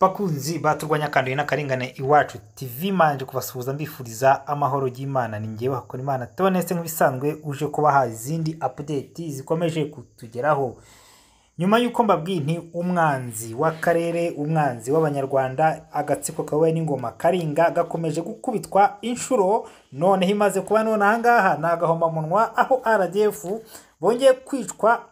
bakunzi baturwanya kanduye n'akarengane iwacu tv manje kubasuhuza mbifuriza amahoro y'imana ni ngewe hakora imana tubonetse nk'ibisanzwe uje kubaha izindi update zikomeje kutugeraho nyuma y'uko mbabwiye nti umwanzi w'akarere umwanzi w'abanyarwanda agatsiko kawe n'ingoma karinga gakomeje gukubitwa inshuro noneho imaze kuba none ahangaha ni agahomamunwa aho rdf bongeye kwicwa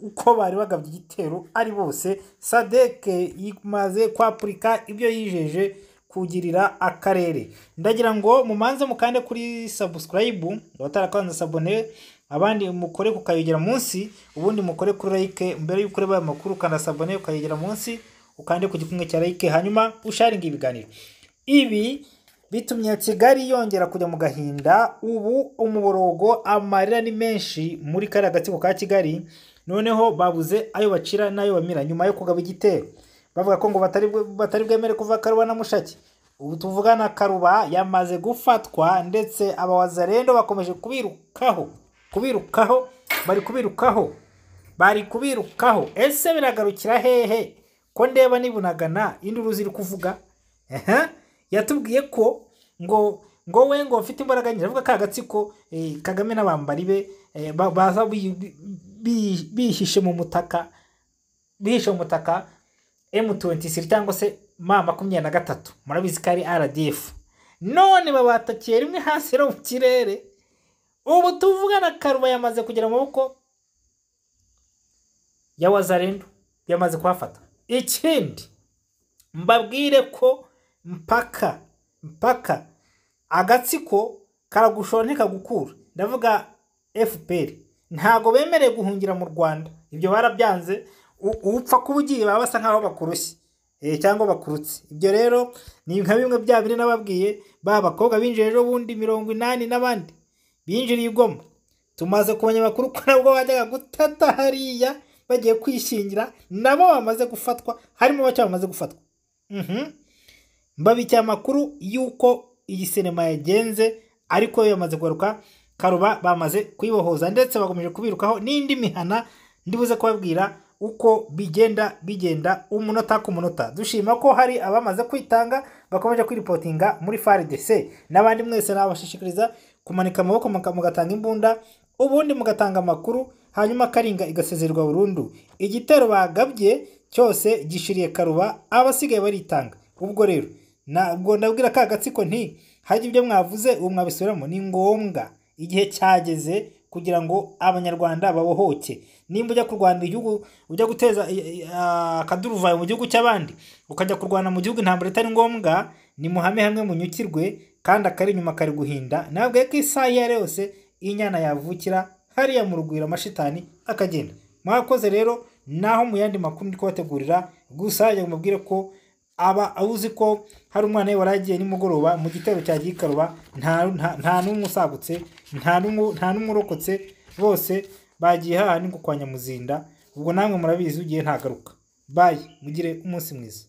uko bari bagabye igitero ari bose SADC yimaze kwapurika ibyo yijeje kugirira akarere ndagira ngo mumanze mukande kuri subscribe abatarakanze sabone abandi mukore kukayogera munsi ubundi mukore kuri like mbere y'uko ureba aya makuru ukanda sabone ukayogera munsi ukande ku gikumwe cya like hanyuma usharinga ibiganiro ibi bitumye kigali yongera kujya mu gahinda ubu umuborogo amarira ni menshi muri kariya gatsiko ka kigali noneho babuze ayo bacira n'ayo bamira nyuma yo kugaba igitero bavuga ko ngo batari bwemere kuva karuba na mushaki ubu tuvugana karuba yamaze gufatwa ndetse abawazarendo bakomeje kubirukaho kubirukaho bari kubirukaho bari kubirukaho ese biragarukira hehe ko ndeba nibunagana induru ziri kuvuga yatubwiye ko ngo ngo we ngo bafite imbaraga nyinshi aravuga ka gatsiko eh, kagame n'abambari be eh, baza bihishe mu mutaka bihishe mu mutaka emutuwentisiri cyangwa se ma makumyabiri na gatatu murabizi ko ari aradiyefu none babatakiye rimwe hasi no mu kirere ubu tuvugana karuba yamaze kugera mu maboko ya wazarendo yamaze kuhafata ikindi mbabwire ko mpaka mpaka agatsiko karagushoni kagukura ndavuga FPR ntago bemerewe guhungira mu Rwanda ibyo barabyanze upfa kuba ugiye baba basa nkaho bakurushye eh, cyangwa bakurutse ibyo rero ni nka bimwe bya biri nababwiye ba bakobwa binjira ejo bundi mirongo inani n'abandi binjiriye igoma tumaze ku banyamakuru ko nabwo bajyaga gutata hariya bagiye kwishingira nabo bamaze gufatwa harimo bake bamaze gufatwa mhm. mbabike amakuru y'uko iyi sinema yagenze ariko yamaze kugaruka karuba bamaze kuyibohoza ndetse bakomeje kubirukaho n'indi mihana ndibuze kubabwira uko bigenda bigenda umunota ku munota dushima ko hari abamaze kwitanga bakomeje kwiripotinga muri faridese n'abandi mwese nabashishikariza kumanika amaboko mugatanga imbunda ubundi mugatanga amakuru hanyuma karinga igasezerwa burundu igitero bagabye cyose gishiriye karuba abasigaye baritanga ubwo rero ntabwo ndabwira ka gatsiko nti hajya ibyo mwavuze ubu mwabisubiramo ni ngombwa igihe cyageze kugira ngo abanyarwanda babohoke nimba ujya kurwanira igihugu ujya guteza akaduruvayo mu gihugu cy'abandi ukajya kurwana mu gihugu intambara itari ngombwa ni muhame hamwe munyukirwe kandi akari inyuma kari guhinda ntabwo ko isaha iyo ari yose inyana yavukira hariya mu rugwiro amashitani akagenda mwakoze rero naho mu yandi makuru ndi kubategurira gusa yamubwire ko aba awuzi ko hari umwana we waragiye nimugoroba mu gitero cya gikaruba nta n'umwe usagutse nta n'umwe urokotse bose bagiye haha ni kwa nyamuzinda ubwo namwe murabizi ugiye ntagaruka bayi mugire umunsi mwiza